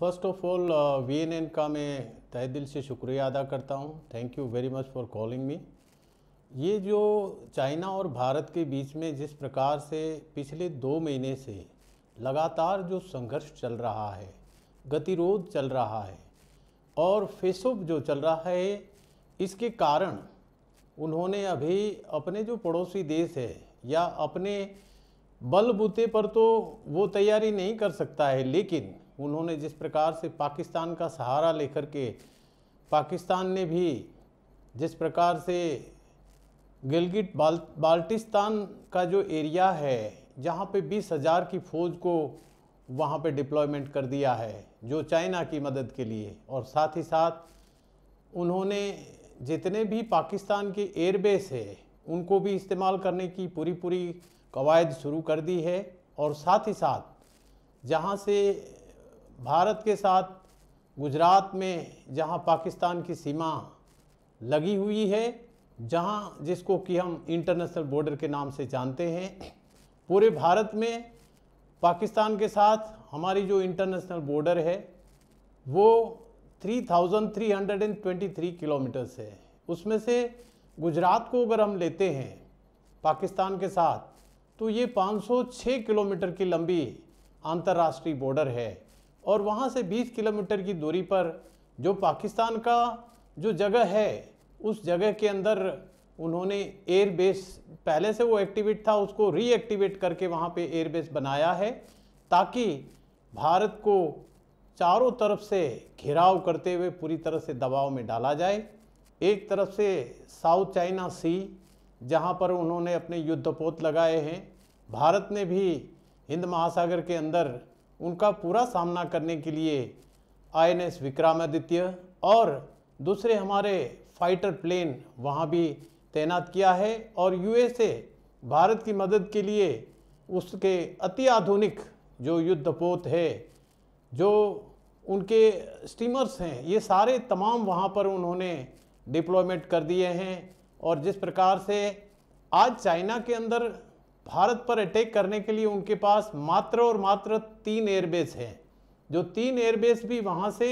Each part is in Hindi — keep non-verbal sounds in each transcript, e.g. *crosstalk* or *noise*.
first of all V N N का मैं तय दिल से शुक्रिया अदा करता हूँ thank you very much for calling me ये जो चाइना और भारत के बीच में जिस प्रकार से पिछले दो महीने से लगातार जो संघर्ष चल रहा है गतिरोध चल रहा है और फेसअप जो चल रहा है इसके कारण उन्होंने अभी अपने जो पड़ोसी देश है या अपने बलबूते पर तो वो तैयारी नहीं कर सकता है लेकिन उन्होंने जिस प्रकार से पाकिस्तान का सहारा लेकर के पाकिस्तान ने भी जिस प्रकार से गिलगिट बाल बाल्टिस्तान का जो एरिया है जहाँ पे बीस हज़ार की फ़ौज को वहाँ पे डिप्लॉयमेंट कर दिया है जो चाइना की मदद के लिए और साथ ही साथ उन्होंने जितने भी पाकिस्तान के एयरबेस है उनको भी इस्तेमाल करने की पूरी पूरी कवायद शुरू कर दी है और साथ ही साथ जहाँ से भारत के साथ गुजरात में जहां पाकिस्तान की सीमा लगी हुई है जहां जिसको कि हम इंटरनेशनल बॉर्डर के नाम से जानते हैं पूरे भारत में पाकिस्तान के साथ हमारी जो इंटरनेशनल बॉर्डर है वो 3,323 किलोमीटर्स है उसमें से गुजरात को अगर हम लेते हैं पाकिस्तान के साथ तो ये 506 किलोमीटर की लंबी अंतर्राष्ट्रीय बॉर्डर है और वहाँ से 20 किलोमीटर की दूरी पर जो पाकिस्तान का जो जगह है उस जगह के अंदर उन्होंने एयर बेस पहले से वो एक्टिवेट था उसको रीएक्टिवेट करके वहाँ पे एयर बेस बनाया है ताकि भारत को चारों तरफ से घिराव करते हुए पूरी तरह से दबाव में डाला जाए एक तरफ से साउथ चाइना सी जहाँ पर उन्होंने अपने युद्धपोत लगाए हैं भारत ने भी हिंद महासागर के अंदर उनका पूरा सामना करने के लिए आईएनएस विक्रमादित्य और दूसरे हमारे फाइटर प्लेन वहाँ भी तैनात किया है और यूएसए भारत की मदद के लिए उसके अति आधुनिक जो युद्धपोत है जो उनके स्टीमर्स हैं ये सारे तमाम वहाँ पर उन्होंने डिप्लॉयमेंट कर दिए हैं और जिस प्रकार से आज चाइना के अंदर भारत पर अटैक करने के लिए उनके पास मात्र और मात्र तीन एयरबेस हैं जो तीन एयरबेस भी वहाँ से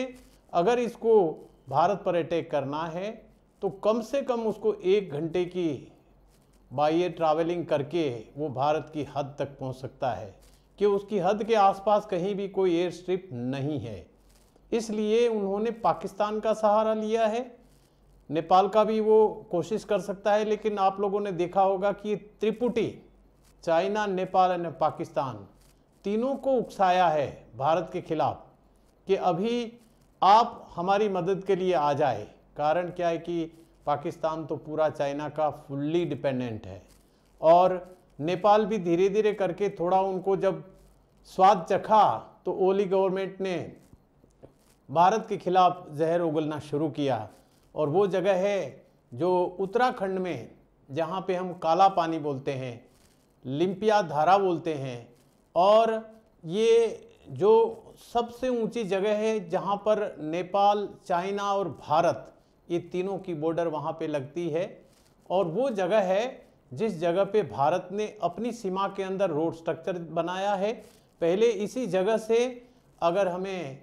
अगर इसको भारत पर अटैक करना है तो कम से कम उसको एक घंटे की बाई ट्रैवलिंग करके वो भारत की हद तक पहुँच सकता है कि उसकी हद के आसपास कहीं भी कोई एयर स्ट्रिप नहीं है इसलिए उन्होंने पाकिस्तान का सहारा लिया है नेपाल का भी वो कोशिश कर सकता है लेकिन आप लोगों ने देखा होगा कि त्रिपुटी चाइना नेपाल एंड पाकिस्तान तीनों को उकसाया है भारत के खिलाफ कि अभी आप हमारी मदद के लिए आ जाए कारण क्या है कि पाकिस्तान तो पूरा चाइना का फुल्ली डिपेंडेंट है और नेपाल भी धीरे धीरे करके थोड़ा उनको जब स्वाद चखा तो ओली गवर्नमेंट ने भारत के खिलाफ जहर उगलना शुरू किया और वो जगह है जो उत्तराखंड में जहाँ पे हम काला पानी बोलते हैं लिम्पिया धारा बोलते हैं और ये जो सबसे ऊंची जगह है जहाँ पर नेपाल चाइना और भारत ये तीनों की बॉर्डर वहाँ पे लगती है और वो जगह है जिस जगह पे भारत ने अपनी सीमा के अंदर रोड स्ट्रक्चर बनाया है पहले इसी जगह से अगर हमें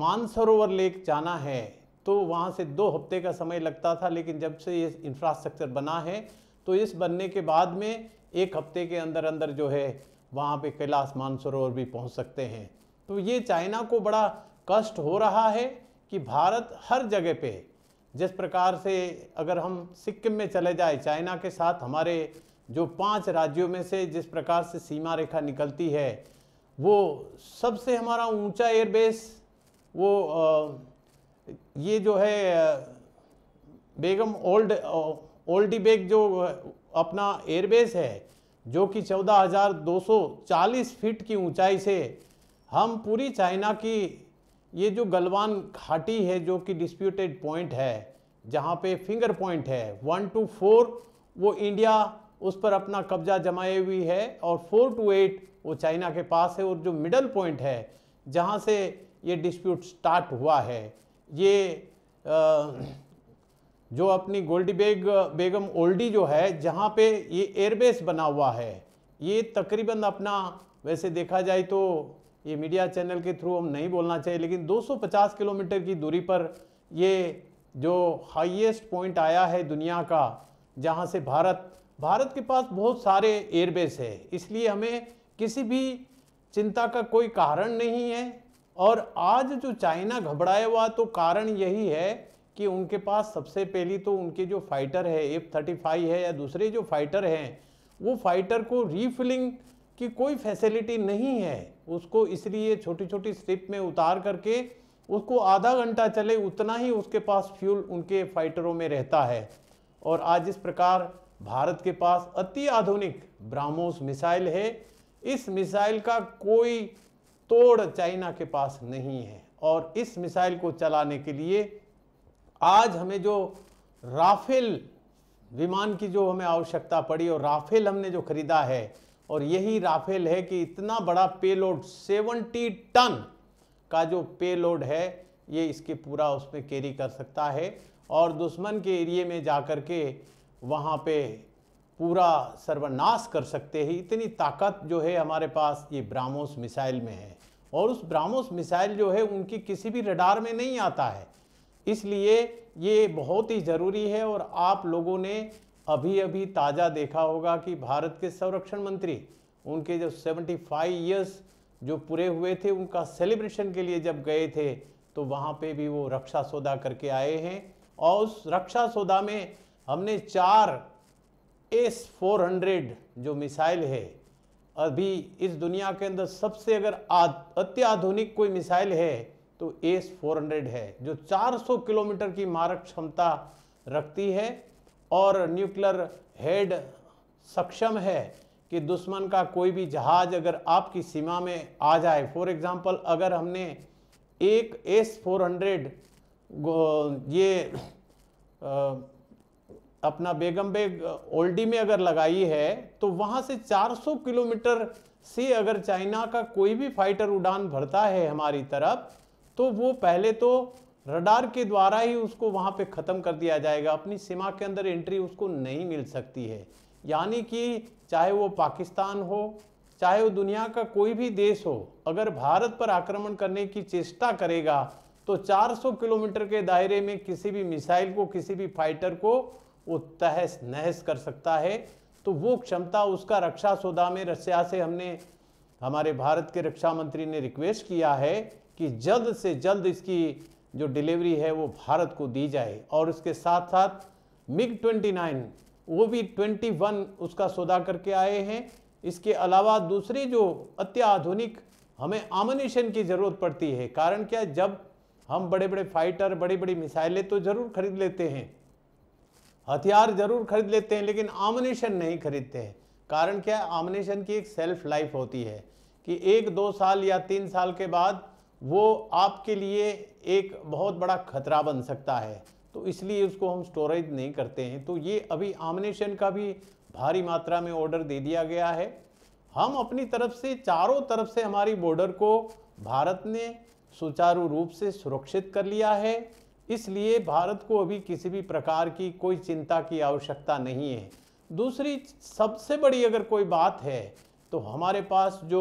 मानसरोवर लेक जाना है तो वहाँ से दो हफ्ते का समय लगता था लेकिन जब से ये इंफ्रास्ट्रक्चर बना है तो इस बनने के बाद में एक हफ्ते के अंदर अंदर जो है वहाँ पे कैलाश मानसरोवर भी पहुँच सकते हैं तो ये चाइना को बड़ा कष्ट हो रहा है कि भारत हर जगह पे जिस प्रकार से अगर हम सिक्किम में चले जाए चाइना के साथ हमारे जो पांच राज्यों में से जिस प्रकार से सीमा रेखा निकलती है वो सबसे हमारा ऊंचा एयरबेस वो ये जो है बेगम ओल्ड ओल्डी बेग जो अपना एयरबेस है जो कि 14,240 फीट की ऊंचाई से हम पूरी चाइना की ये जो गलवान घाटी है जो कि डिस्प्यूटेड पॉइंट है जहाँ पे फिंगर पॉइंट है वन टू फोर वो इंडिया उस पर अपना कब्जा जमाए हुई है और फोर टू एट वो चाइना के पास है और जो मिडल पॉइंट है जहाँ से ये डिस्प्यूट स्टार्ट हुआ है ये आ, जो अपनी गोल्डी बेग बेगम ओल्डी जो है जहाँ पे ये एयरबेस बना हुआ है ये तकरीबन अपना वैसे देखा जाए तो ये मीडिया चैनल के थ्रू हम नहीं बोलना चाहिए लेकिन 250 किलोमीटर की दूरी पर ये जो हाईएस्ट पॉइंट आया है दुनिया का जहाँ से भारत भारत के पास बहुत सारे एयरबेस है इसलिए हमें किसी भी चिंता का कोई कारण नहीं है और आज जो चाइना घबराया हुआ तो कारण यही है कि उनके पास सबसे पहली तो उनके जो फाइटर है एफ थर्टी फाइव है या दूसरे जो फाइटर हैं वो फाइटर को रीफिलिंग की कोई फैसिलिटी नहीं है उसको इसलिए छोटी छोटी स्ट्रिप में उतार करके उसको आधा घंटा चले उतना ही उसके पास फ्यूल उनके फाइटरों में रहता है और आज इस प्रकार भारत के पास अति आधुनिक ब्राह्मोस मिसाइल है इस मिसाइल का कोई तोड़ चाइना के पास नहीं है और इस मिसाइल को चलाने के लिए आज हमें जो राफेल विमान की जो हमें आवश्यकता पड़ी और राफेल हमने जो खरीदा है और यही राफेल है कि इतना बड़ा पेलोड 70 टन का जो पेलोड है ये इसके पूरा उसमें कैरी कर सकता है और दुश्मन के एरिए में जा कर के वहाँ पे पूरा सर्वनाश कर सकते हैं इतनी ताकत जो है हमारे पास ये ब्रामोस मिसाइल में है और उस ब्रामोस मिसाइल जो है उनकी किसी भी रडार में नहीं आता है इसलिए ये बहुत ही ज़रूरी है और आप लोगों ने अभी अभी ताज़ा देखा होगा कि भारत के संरक्षण मंत्री उनके जो 75 इयर्स जो पूरे हुए थे उनका सेलिब्रेशन के लिए जब गए थे तो वहाँ पे भी वो रक्षा सौदा करके आए हैं और उस रक्षा सौदा में हमने चार एस 400 जो मिसाइल है अभी इस दुनिया के अंदर सबसे अगर अत्याधुनिक कोई मिसाइल है तो एस 400 है जो 400 किलोमीटर की मारक क्षमता रखती है और न्यूक्लियर हेड सक्षम है कि दुश्मन का कोई भी जहाज अगर आपकी सीमा में आ जाए फॉर एग्जांपल अगर हमने एक एस 400 ये आ, अपना बेगम बेग ओल्डी में अगर लगाई है तो वहाँ से 400 किलोमीटर से अगर चाइना का कोई भी फाइटर उड़ान भरता है हमारी तरफ तो वो पहले तो रडार के द्वारा ही उसको वहाँ पे ख़त्म कर दिया जाएगा अपनी सीमा के अंदर एंट्री उसको नहीं मिल सकती है यानी कि चाहे वो पाकिस्तान हो चाहे वो दुनिया का कोई भी देश हो अगर भारत पर आक्रमण करने की चेष्टा करेगा तो 400 किलोमीटर के दायरे में किसी भी मिसाइल को किसी भी फाइटर को वो तहस नहस कर सकता है तो वो क्षमता उसका रक्षा सौदा में रशिया से हमने हमारे भारत के रक्षा मंत्री ने रिक्वेस्ट किया है कि जल्द से जल्द इसकी जो डिलीवरी है वो भारत को दी जाए और उसके साथ साथ मिग 29 वो भी 21 उसका सौदा करके आए हैं इसके अलावा दूसरी जो अत्याधुनिक हमें आमोनेशन की ज़रूरत पड़ती है कारण क्या जब हम बड़े बड़े फाइटर बड़ी बड़ी मिसाइलें तो ज़रूर खरीद लेते हैं हथियार ज़रूर खरीद लेते हैं लेकिन आमोनेशन नहीं खरीदते हैं कारण क्या है आमोनेशन की एक सेल्फ लाइफ होती है कि एक दो साल या तीन साल के बाद वो आपके लिए एक बहुत बड़ा खतरा बन सकता है तो इसलिए उसको हम स्टोरेज नहीं करते हैं तो ये अभी आमनेशन का भी भारी मात्रा में ऑर्डर दे दिया गया है हम अपनी तरफ से चारों तरफ से हमारी बॉर्डर को भारत ने सुचारू रूप से सुरक्षित कर लिया है इसलिए भारत को अभी किसी भी प्रकार की कोई चिंता की आवश्यकता नहीं है दूसरी सबसे बड़ी अगर कोई बात है तो हमारे पास जो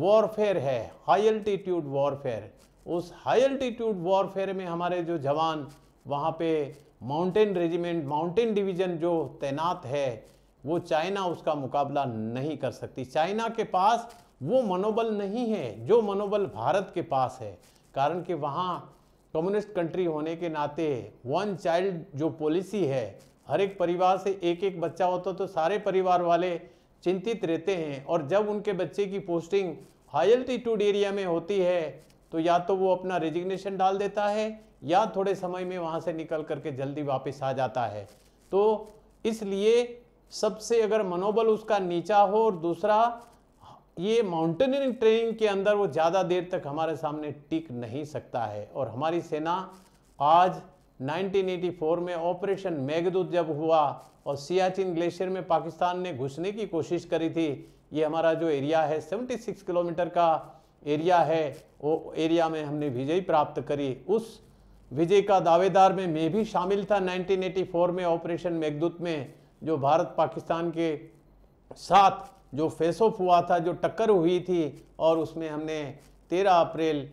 वॉरफेयर है हाई अल्टीट्यूड वॉरफेयर उस हाई अल्टीट्यूड वॉरफेयर में हमारे जो जवान वहाँ पे माउंटेन रेजिमेंट माउंटेन डिवीज़न जो तैनात है वो चाइना उसका मुकाबला नहीं कर सकती चाइना के पास वो मनोबल नहीं है जो मनोबल भारत के पास है कारण कि वहाँ कम्युनिस्ट कंट्री होने के नाते वन चाइल्ड जो पॉलिसी है हर एक परिवार से एक एक बच्चा होता तो सारे परिवार वाले चिंतित रहते हैं और जब उनके बच्चे की पोस्टिंग हाई अल्टीट्यूड एरिया में होती है तो या तो वो अपना रेजिग्नेशन डाल देता है या थोड़े समय में वहाँ से निकल करके जल्दी वापस आ जाता है तो इसलिए सबसे अगर मनोबल उसका नीचा हो और दूसरा ये माउंटेनियरिंग ट्रेनिंग के अंदर वो ज़्यादा देर तक हमारे सामने टिक नहीं सकता है और हमारी सेना आज 1984 में ऑपरेशन मेघदूत जब हुआ और सियाचिन ग्लेशियर में पाकिस्तान ने घुसने की कोशिश करी थी ये हमारा जो एरिया है 76 किलोमीटर का एरिया है वो एरिया में हमने विजय प्राप्त करी उस विजय का दावेदार में मैं भी शामिल था 1984 में ऑपरेशन मेघदूत में जो भारत पाकिस्तान के साथ जो फेस ऑफ हुआ था जो टक्कर हुई थी और उसमें हमने 13 अप्रैल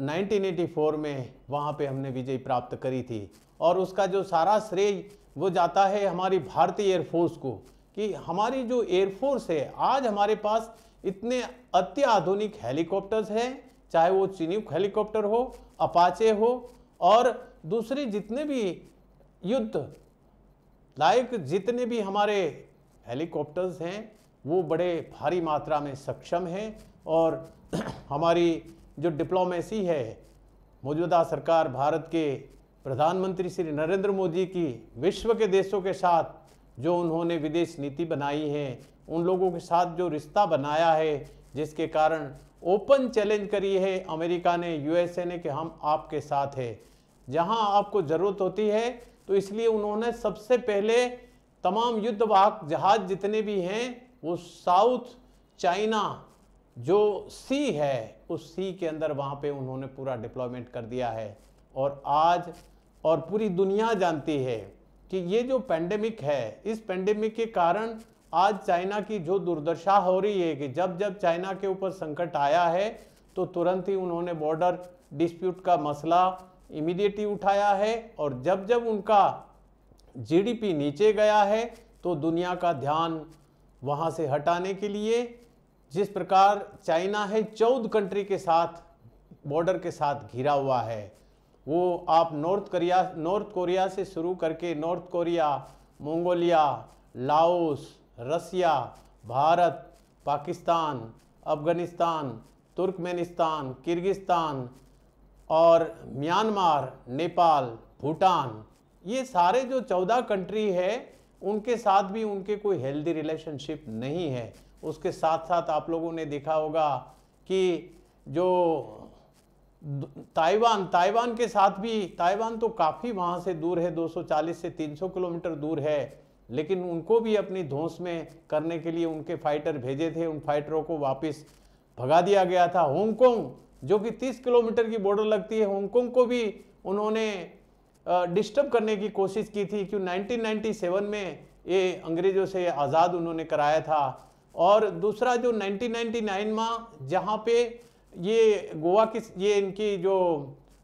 1984 में वहाँ पे हमने विजय प्राप्त करी थी और उसका जो सारा श्रेय वो जाता है हमारी भारतीय एयरफोर्स को कि हमारी जो एयरफोर्स है आज हमारे पास इतने अत्याधुनिक हेलीकॉप्टर्स हैं चाहे वो चिन्युक हेलीकॉप्टर हो अपाचे हो और दूसरे जितने भी युद्ध लायक जितने भी हमारे हेलीकॉप्टर्स हैं वो बड़े भारी मात्रा में सक्षम हैं और *clears throat* हमारी जो डिप्लोमेसी है मौजूदा सरकार भारत के प्रधानमंत्री श्री नरेंद्र मोदी की विश्व के देशों के साथ जो उन्होंने विदेश नीति बनाई है उन लोगों के साथ जो रिश्ता बनाया है जिसके कारण ओपन चैलेंज करी है अमेरिका ने यूएसए ने कि हम आपके साथ हैं जहां आपको ज़रूरत होती है तो इसलिए उन्होंने सबसे पहले तमाम युद्धवाहक जहाज़ जितने भी हैं वो साउथ चाइना जो सी है उस सी के अंदर वहाँ पे उन्होंने पूरा डिप्लॉयमेंट कर दिया है और आज और पूरी दुनिया जानती है कि ये जो पैंडेमिक है इस पैंडेमिक के कारण आज चाइना की जो दुर्दशा हो रही है कि जब जब चाइना के ऊपर संकट आया है तो तुरंत ही उन्होंने बॉर्डर डिस्प्यूट का मसला इमीडिएटली उठाया है और जब जब उनका जीडीपी नीचे गया है तो दुनिया का ध्यान वहाँ से हटाने के लिए जिस प्रकार चाइना है चौदह कंट्री के साथ बॉर्डर के साथ घिरा हुआ है वो आप नॉर्थ कोरिया नॉर्थ कोरिया से शुरू करके north Korea Mongolia Laos Russia Bharat Pakistan Afghanistan Turkmenistan Kyrgyzstan और म्यांमार नेपाल भूटान ये सारे जो चौदह कंट्री है उनके साथ भी उनके कोई हेल्दी रिलेशनशिप नहीं है उसके साथ साथ आप लोगों ने देखा होगा कि जो ताइवान ताइवान के साथ भी ताइवान तो काफ़ी वहाँ से दूर है 240 से 300 किलोमीटर दूर है लेकिन उनको भी अपनी धोस में करने के लिए उनके फाइटर भेजे थे उन फाइटरों को वापस भगा दिया गया था हांगकॉन्ग जो कि 30 किलोमीटर की बॉर्डर लगती है हांगकॉन्ग को भी उन्होंने डिस्टर्ब करने की कोशिश की थी क्यों 1997 में ये अंग्रेज़ों से आज़ाद उन्होंने कराया था और दूसरा जो 1999 में जहाँ पे ये गोवा की ये इनकी जो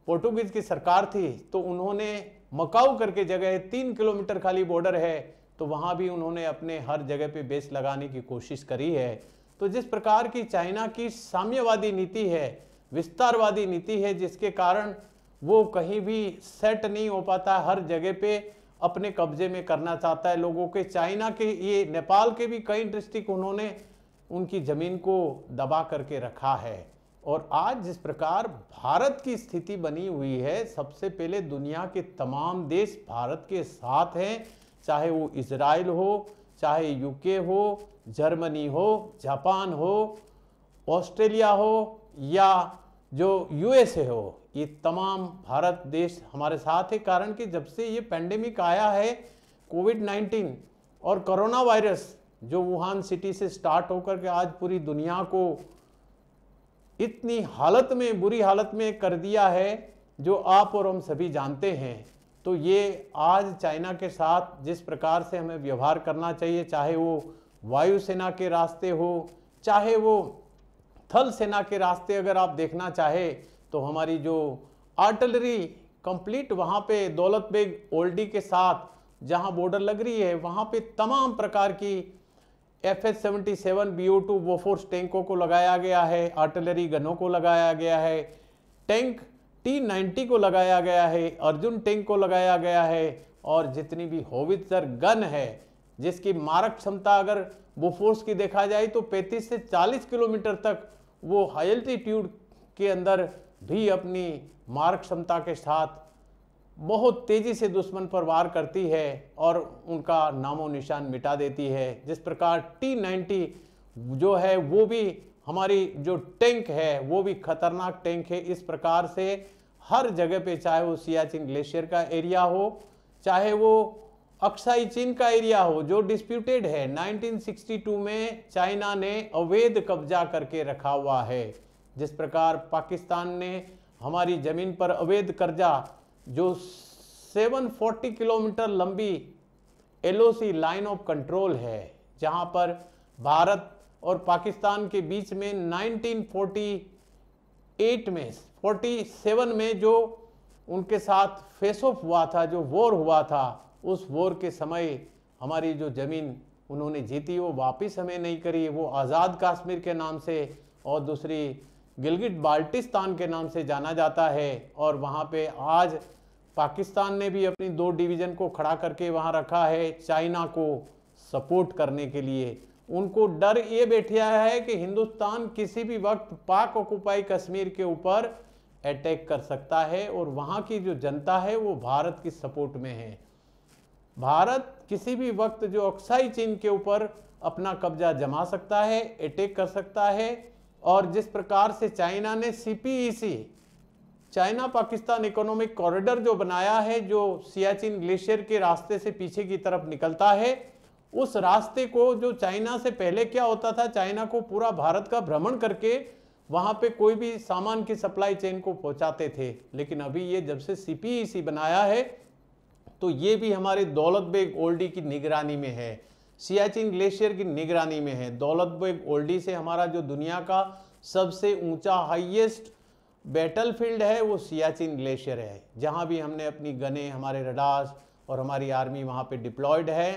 पोर्टुगीज़ की सरकार थी तो उन्होंने मकाऊ करके जगह है तीन किलोमीटर खाली बॉर्डर है तो वहाँ भी उन्होंने अपने हर जगह पे बेस लगाने की कोशिश करी है तो जिस प्रकार की चाइना की साम्यवादी नीति है विस्तारवादी नीति है जिसके कारण वो कहीं भी सेट नहीं हो पाता हर जगह पर अपने कब्जे में करना चाहता है लोगों के चाइना के ये नेपाल के भी कई डिस्ट्रिक्ट उन्होंने उनकी ज़मीन को दबा करके रखा है और आज जिस प्रकार भारत की स्थिति बनी हुई है सबसे पहले दुनिया के तमाम देश भारत के साथ हैं चाहे वो इसराइल हो चाहे यूके हो जर्मनी हो जापान हो ऑस्ट्रेलिया हो या जो यूएसए हो कि तमाम भारत देश हमारे साथ है कारण कि जब से ये पैंडेमिक आया है कोविड 19 और कोरोना वायरस जो वुहान सिटी से स्टार्ट होकर के आज पूरी दुनिया को इतनी हालत में बुरी हालत में कर दिया है जो आप और हम सभी जानते हैं तो ये आज चाइना के साथ जिस प्रकार से हमें व्यवहार करना चाहिए चाहे वो वायुसेना के रास्ते हो चाहे वो थल सेना के रास्ते अगर आप देखना चाहे तो हमारी जो आर्टिलरी कंप्लीट वहाँ पे दौलत बेग ओल्डी के साथ जहाँ बॉर्डर लग रही है वहाँ पे तमाम प्रकार की F S seventy seven B O two वो फोर्स टैंकों को लगाया गया है आर्टिलरी गनों को लगाया गया है टैंक टी नाइन्टी को लगाया गया है अर्जुन टैंक को लगाया गया है और जितनी भी होविदर गन है जिसकी मारक क्षमता अगर वो फोर्स की देखा जाए तो 35 से 40 किलोमीटर तक वो हाई एल्टीट्यूड के अंदर भी अपनी मार्ग क्षमता के साथ बहुत तेज़ी से दुश्मन पर वार करती है और उनका नामो निशान मिटा देती है जिस प्रकार टी नाइन्टी जो है वो भी हमारी जो टैंक है वो भी खतरनाक टैंक है इस प्रकार से हर जगह पे चाहे वो सियाचिन ग्लेशियर का एरिया हो चाहे वो अक्साई चीन का एरिया हो जो डिस्प्यूटेड है 1962 में चाइना ने अवैध कब्जा करके रखा हुआ है जिस प्रकार पाकिस्तान ने हमारी ज़मीन पर अवैध कर्जा जो 740 किलोमीटर लंबी एलओसी लाइन ऑफ कंट्रोल है जहां पर भारत और पाकिस्तान के बीच में 1948 में 47 में जो उनके साथ फेस ऑफ हुआ था जो वॉर हुआ था उस वॉर के समय हमारी जो ज़मीन उन्होंने जीती वो वापस हमें नहीं करी वो आज़ाद कश्मीर के नाम से और दूसरी गिलगिट बाल्टिस्तान के नाम से जाना जाता है और वहाँ पे आज पाकिस्तान ने भी अपनी दो डिवीज़न को खड़ा करके वहाँ रखा है चाइना को सपोर्ट करने के लिए उनको डर ये बैठा है कि हिंदुस्तान किसी भी वक्त पाक ऑक्युपाई कश्मीर के ऊपर अटैक कर सकता है और वहाँ की जो जनता है वो भारत की सपोर्ट में है भारत किसी भी वक्त जो अक्साई चीन के ऊपर अपना कब्जा जमा सकता है अटैक कर सकता है और जिस प्रकार से चाइना ने CPEC e China Pakistan economic corridor जो बनाया है जो सियाचिन ग्लेशियर के रास्ते से पीछे की तरफ निकलता है उस रास्ते को जो चाइना से पहले क्या होता था चाइना को पूरा भारत का भ्रमण करके वहाँ पे कोई भी सामान की सप्लाई चेन को पहुँचाते थे लेकिन अभी ये जब से सी e बनाया है तो ये भी हमारे दौलत बेग ओल्डी की निगरानी में है सियाचिन ग्लेशियर की निगरानी में है दौलत बेग ओल्डी से हमारा जो दुनिया का सबसे ऊंचा हाईएस्ट बैटल फील्ड है वो सियाचिन ग्लेशियर है जहाँ भी हमने अपनी गने हमारे रडार्स और हमारी आर्मी वहाँ पे डिप्लॉयड है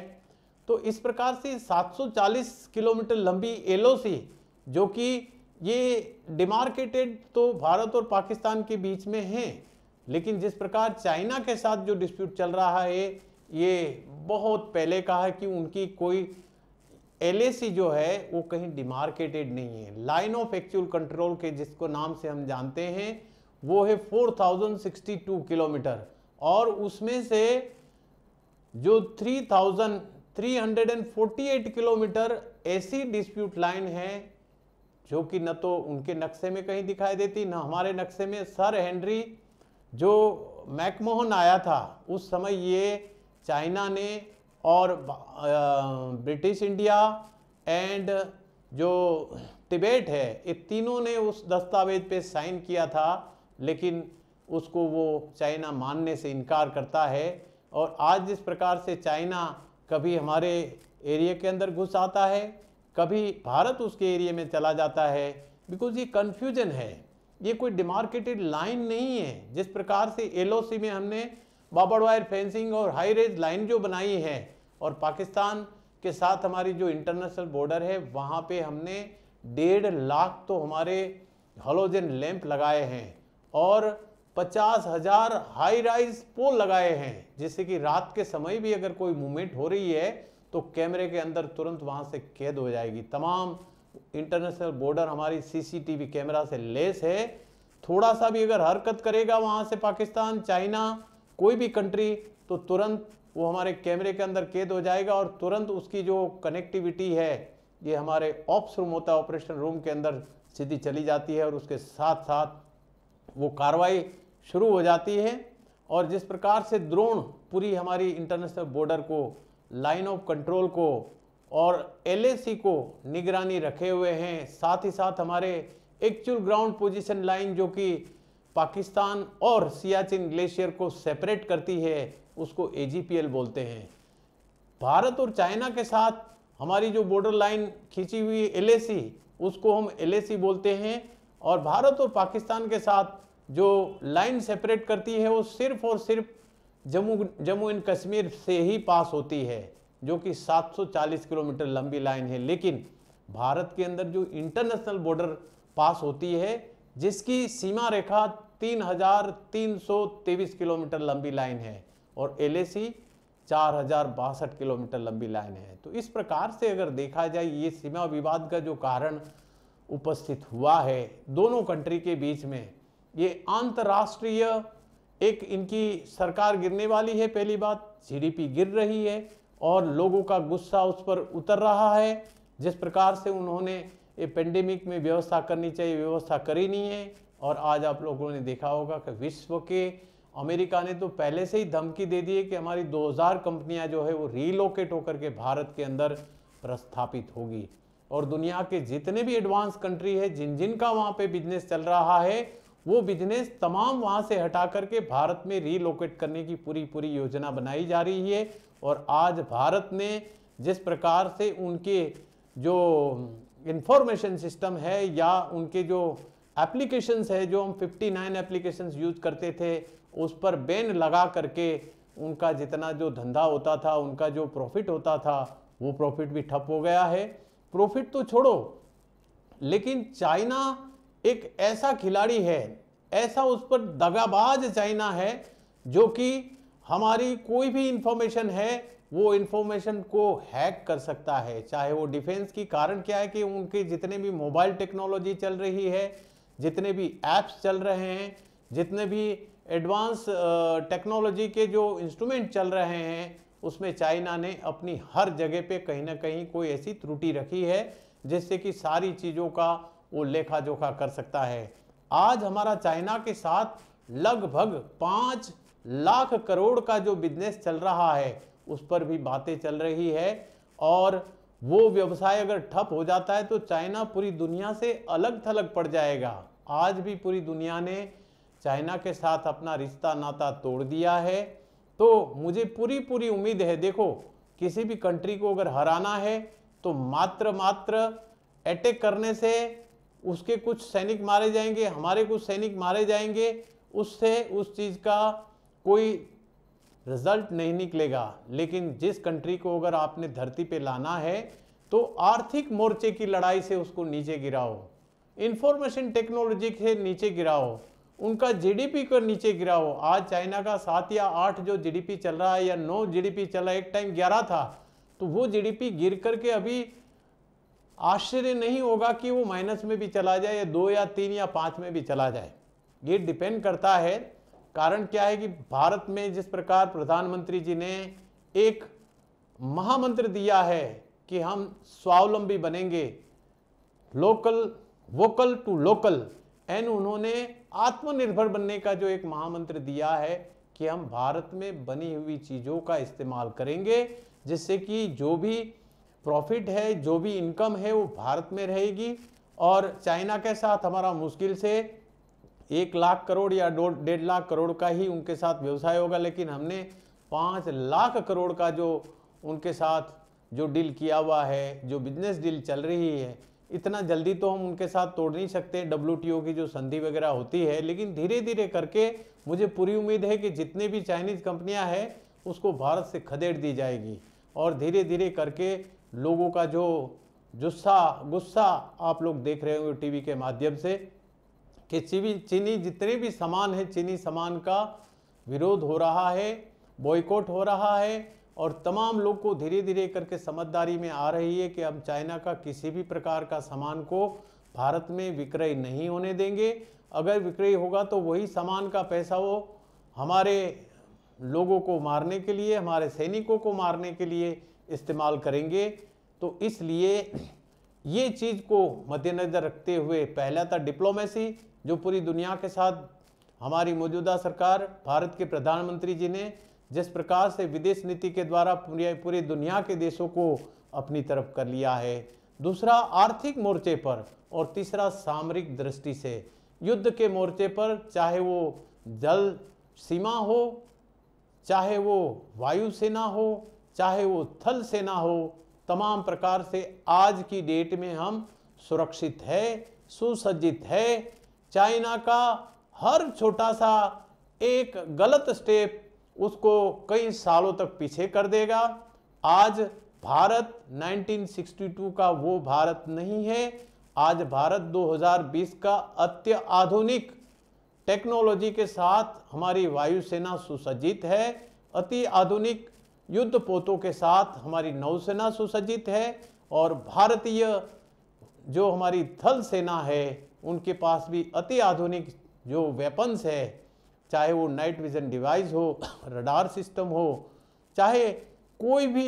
तो इस प्रकार से 740 किलोमीटर लंबी एलओसी जो कि ये डिमार्केटेड तो भारत और पाकिस्तान के बीच में हैं लेकिन जिस प्रकार चाइना के साथ जो डिस्प्यूट चल रहा है ये बहुत पहले कहा कि उनकी कोई एल जो है वो कहीं डिमार्केटेड नहीं है लाइन ऑफ एक्चुअल कंट्रोल के जिसको नाम से हम जानते हैं वो है 4062 किलोमीटर और उसमें से जो 3348 किलोमीटर ऐसी डिस्प्यूट लाइन है जो कि न तो उनके नक्शे में कहीं दिखाई देती न हमारे नक्शे में सर हेनरी जो मैकमोहन आया था उस समय ये चाइना ने और ब्रिटिश इंडिया एंड जो तिबेट है ये तीनों ने उस दस्तावेज पे साइन किया था लेकिन उसको वो चाइना मानने से इनकार करता है और आज जिस प्रकार से चाइना कभी हमारे एरिया के अंदर घुस आता है कभी भारत उसके एरिया में चला जाता है बिकॉज ये कन्फ्यूजन है ये कोई डिमार्केटेड लाइन नहीं है जिस प्रकार से एलओसी में हमने बाबड़ वायर फेंसिंग और हाई रेज लाइन जो बनाई है और पाकिस्तान के साथ हमारी जो इंटरनेशनल बॉर्डर है वहाँ पे हमने डेढ़ लाख तो हमारे हलोजन लैंप लगाए हैं और पचास हज़ार हाई राइज पोल लगाए हैं जिससे कि रात के समय भी अगर कोई मूवमेंट हो रही है तो कैमरे के अंदर तुरंत वहाँ से कैद हो जाएगी तमाम इंटरनेशनल बॉर्डर हमारी सीसीटीवी कैमरा से लेस है थोड़ा सा भी अगर हरकत करेगा वहाँ से पाकिस्तान चाइना कोई भी कंट्री तो तुरंत वो हमारे कैमरे के अंदर कैद हो जाएगा और तुरंत उसकी जो कनेक्टिविटी है ये हमारे ऑप्स रूम होता है ऑपरेशन रूम के अंदर सीधी चली जाती है और उसके साथ साथ वो कार्रवाई शुरू हो जाती है और जिस प्रकार से द्रोण पूरी हमारी इंटरनेशनल बॉर्डर को लाइन ऑफ कंट्रोल को और एलएसी को निगरानी रखे हुए हैं साथ ही साथ हमारे एक्चुअल ग्राउंड पोजीशन लाइन जो कि पाकिस्तान और सियाचिन ग्लेशियर को सेपरेट करती है उसको ए बोलते हैं भारत और चाइना के साथ हमारी जो बॉर्डर लाइन खींची हुई एल उसको हम एल बोलते हैं और भारत और पाकिस्तान के साथ जो लाइन सेपरेट करती है वो सिर्फ और सिर्फ जम्मू जम्मू एंड कश्मीर से ही पास होती है जो कि 740 किलोमीटर लंबी लाइन है लेकिन भारत के अंदर जो इंटरनेशनल बॉर्डर पास होती है जिसकी सीमा रेखा तीन हजार तीन सौ तेईस किलोमीटर लंबी लाइन है और सी चार हजार बासठ किलोमीटर लंबी लाइन है तो इस प्रकार से अगर देखा जाए ये सीमा विवाद का जो कारण उपस्थित हुआ है दोनों कंट्री के बीच में ये अंतर्राष्ट्रीय एक इनकी सरकार गिरने वाली है पहली बात जीडीपी गिर रही है और लोगों का गुस्सा उस पर उतर रहा है जिस प्रकार से उन्होंने ये पेंडेमिक में व्यवस्था करनी चाहिए व्यवस्था करी नहीं है और आज आप लोगों ने देखा होगा कि विश्व के अमेरिका ने तो पहले से ही धमकी दे दी है कि हमारी 2000 कंपनियां जो है वो रीलोकेट होकर के भारत के अंदर प्रस्थापित होगी और दुनिया के जितने भी एडवांस कंट्री है जिन जिन का वहाँ पे बिजनेस चल रहा है वो बिजनेस तमाम वहाँ से हटा करके भारत में रीलोकेट करने की पूरी पूरी योजना बनाई जा रही है और आज भारत ने जिस प्रकार से उनके जो इंफॉर्मेशन सिस्टम है या उनके जो एप्लीकेशंस है जो हम 59 एप्लीकेशंस यूज करते थे उस पर बैन लगा करके उनका जितना जो धंधा होता था उनका जो प्रॉफिट होता था वो प्रॉफिट भी ठप हो गया है प्रॉफिट तो छोड़ो लेकिन चाइना एक ऐसा खिलाड़ी है ऐसा उस पर दगाबाज चाइना है जो कि हमारी कोई भी इंफॉर्मेशन है वो इन्फॉर्मेशन को हैक कर सकता है चाहे वो डिफेंस की कारण क्या है कि उनके जितने भी मोबाइल टेक्नोलॉजी चल रही है जितने भी ऐप्स चल रहे हैं जितने भी एडवांस टेक्नोलॉजी के जो इंस्ट्रूमेंट चल रहे हैं उसमें चाइना ने अपनी हर जगह पे कहीं ना कहीं कोई ऐसी त्रुटि रखी है जिससे कि सारी चीज़ों का वो लेखा जोखा कर सकता है आज हमारा चाइना के साथ लगभग पाँच लाख करोड़ का जो बिजनेस चल रहा है उस पर भी बातें चल रही है और वो व्यवसाय अगर ठप हो जाता है तो चाइना पूरी दुनिया से अलग थलग पड़ जाएगा आज भी पूरी दुनिया ने चाइना के साथ अपना रिश्ता नाता तोड़ दिया है तो मुझे पूरी पूरी उम्मीद है देखो किसी भी कंट्री को अगर हराना है तो मात्र मात्र अटैक करने से उसके कुछ सैनिक मारे जाएंगे हमारे कुछ सैनिक मारे जाएंगे उससे उस चीज़ का कोई रिजल्ट नहीं निकलेगा लेकिन जिस कंट्री को अगर आपने धरती पे लाना है तो आर्थिक मोर्चे की लड़ाई से उसको नीचे गिराओ इंफॉर्मेशन टेक्नोलॉजी से नीचे गिराओ उनका जीडीपी को नीचे गिराओ आज चाइना का सात या आठ जो जीडीपी चल रहा है या नौ जीडीपी चला एक टाइम ग्यारह था तो वो जीडीपी गिर करके अभी आश्चर्य नहीं होगा कि वो माइनस में भी चला जाए या दो या तीन या पाँच में भी चला जाए ये डिपेंड करता है कारण क्या है कि भारत में जिस प्रकार प्रधानमंत्री जी ने एक महामंत्र दिया है कि हम स्वावलंबी बनेंगे local vocal to local and उन्होंने आत्मनिर्भर बनने का जो एक महामंत्र दिया है कि हम भारत में बनी हुई चीज़ों का इस्तेमाल करेंगे जिससे कि जो भी प्रॉफिट है जो भी इनकम है वो भारत में रहेगी और चाइना के साथ हमारा मुश्किल से एक लाख करोड़ या डेढ़ लाख करोड़ का ही उनके साथ व्यवसाय होगा लेकिन हमने पाँच लाख करोड़ का जो उनके साथ जो डील किया हुआ है जो बिजनेस डील चल रही है इतना जल्दी तो हम उनके साथ तोड़ नहीं सकते डब्ल्यू की जो संधि वगैरह होती है लेकिन धीरे धीरे करके मुझे पूरी उम्मीद है कि जितने भी चाइनीज़ कंपनियां हैं उसको भारत से खदेड़ दी जाएगी और धीरे धीरे करके लोगों का जो जुस्सा गुस्सा आप लोग देख रहे होंगे टीवी के माध्यम से कि चीनी चीनी जितने भी सामान हैं चीनी सामान का विरोध हो रहा है बॉयकॉट हो रहा है और तमाम लोग को धीरे धीरे करके समझदारी में आ रही है कि हम चाइना का किसी भी प्रकार का सामान को भारत में विक्रय नहीं होने देंगे अगर विक्रय होगा तो वही सामान का पैसा वो हमारे लोगों को मारने के लिए हमारे सैनिकों को मारने के लिए इस्तेमाल करेंगे तो इसलिए ये चीज़ को मद्देनज़र रखते हुए पहला था डिप्लोमेसी जो पूरी दुनिया के साथ हमारी मौजूदा सरकार भारत के प्रधानमंत्री जी ने जिस प्रकार से विदेश नीति के द्वारा पूरे पूरी दुनिया के देशों को अपनी तरफ कर लिया है दूसरा आर्थिक मोर्चे पर और तीसरा सामरिक दृष्टि से युद्ध के मोर्चे पर चाहे वो जल सीमा हो चाहे वो वायुसेना हो चाहे वो थल सेना हो तमाम प्रकार से आज की डेट में हम सुरक्षित है सुसज्जित है चाइना का हर छोटा सा एक गलत स्टेप उसको कई सालों तक पीछे कर देगा आज भारत 1962 का वो भारत नहीं है आज भारत 2020 का अत्याधुनिक टेक्नोलॉजी के साथ हमारी वायुसेना सुसज्जित है अति आधुनिक युद्ध पोतों के साथ हमारी नौसेना सुसज्जित है और भारतीय जो हमारी थल सेना है उनके पास भी अति आधुनिक जो वेपन्स है चाहे वो नाइट विज़न डिवाइस हो रडार सिस्टम हो चाहे कोई भी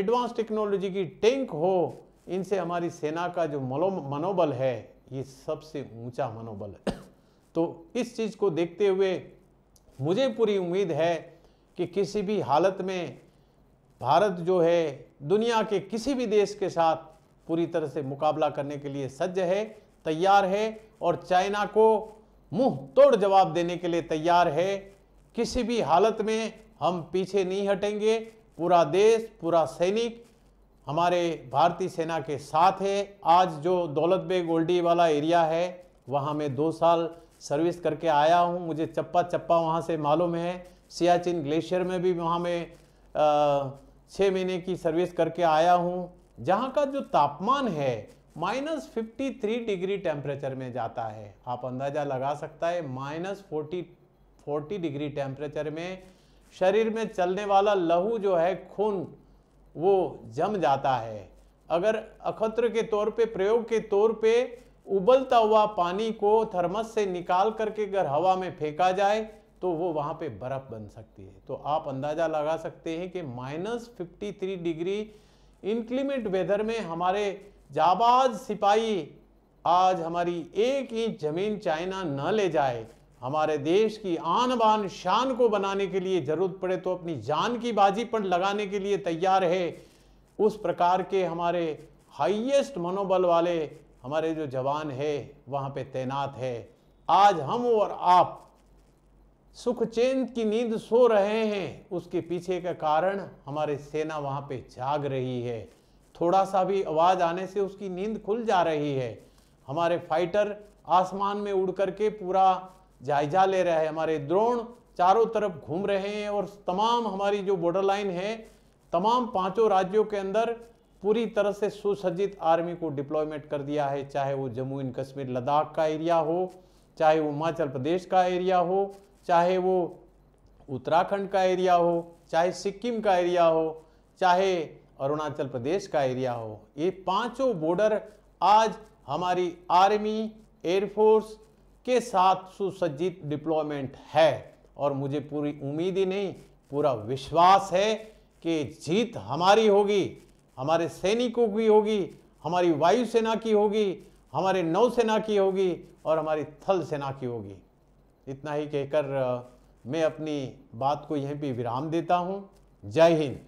एडवांस टेक्नोलॉजी की टैंक हो इनसे हमारी सेना का जो मनो मनोबल है ये सबसे ऊंचा मनोबल है *coughs* तो इस चीज़ को देखते हुए मुझे पूरी उम्मीद है कि किसी भी हालत में भारत जो है दुनिया के किसी भी देश के साथ पूरी तरह से मुकाबला करने के लिए सज्ज है तैयार है और चाइना को मुंह तोड़ जवाब देने के लिए तैयार है किसी भी हालत में हम पीछे नहीं हटेंगे पूरा देश पूरा सैनिक हमारे भारतीय सेना के साथ है आज जो दौलत बेग ओल्डी वाला एरिया है वहाँ मैं दो साल सर्विस करके आया हूँ मुझे चप्पा चप्पा वहाँ से मालूम है सियाचिन ग्लेशियर में भी वहाँ मैं छः महीने की सर्विस करके आया हूँ जहाँ का जो तापमान है minus fifty three degree temperature में जाता है आप अंदाज़ा लगा सकता है minus forty forty degree temperature में शरीर में चलने वाला लहू जो है खून वो जम जाता है अगर अखत्र के तौर पे प्रयोग के तौर पे उबलता हुआ पानी को थर्मस से निकाल करके अगर हवा में फेंका जाए तो वो वहाँ पे बर्फ़ बन सकती है तो आप अंदाज़ा लगा सकते हैं कि minus fifty three degree inclement weather में हमारे जाबाज सिपाही आज हमारी एक ही जमीन चाइना न ले जाए हमारे देश की आन बान शान को बनाने के लिए ज़रूरत पड़े तो अपनी जान की बाजी पर लगाने के लिए तैयार है उस प्रकार के हमारे हाईएस्ट मनोबल वाले हमारे जो जवान है वहाँ पे तैनात है आज हम और आप सुख चैन की नींद सो रहे हैं उसके पीछे का कारण हमारे सेना वहाँ पे जाग रही है थोड़ा सा भी आवाज़ आने से उसकी नींद खुल जा रही है हमारे फाइटर आसमान में उड़ करके पूरा जायजा ले रहा है हमारे द्रोण चारों तरफ घूम रहे हैं और तमाम हमारी जो बॉर्डर लाइन है तमाम पांचों राज्यों के अंदर पूरी तरह से सुसज्जित आर्मी को डिप्लॉयमेंट कर दिया है चाहे वो जम्मू एंड कश्मीर लद्दाख का एरिया हो चाहे वो हिमाचल प्रदेश का एरिया हो चाहे वो उत्तराखंड का एरिया हो चाहे सिक्किम का एरिया हो चाहे अरुणाचल प्रदेश का एरिया हो ये पांचों बॉर्डर आज हमारी आर्मी एयरफोर्स के साथ सुसज्जित डिप्लॉयमेंट है और मुझे पूरी उम्मीद ही नहीं पूरा विश्वास है कि जीत हमारी होगी हमारे सैनिकों की होगी हमारी वायुसेना की होगी हमारे नौसेना की होगी और हमारी थल सेना की होगी इतना ही कहकर मैं अपनी बात को यहीं पे विराम देता हूँ जय हिंद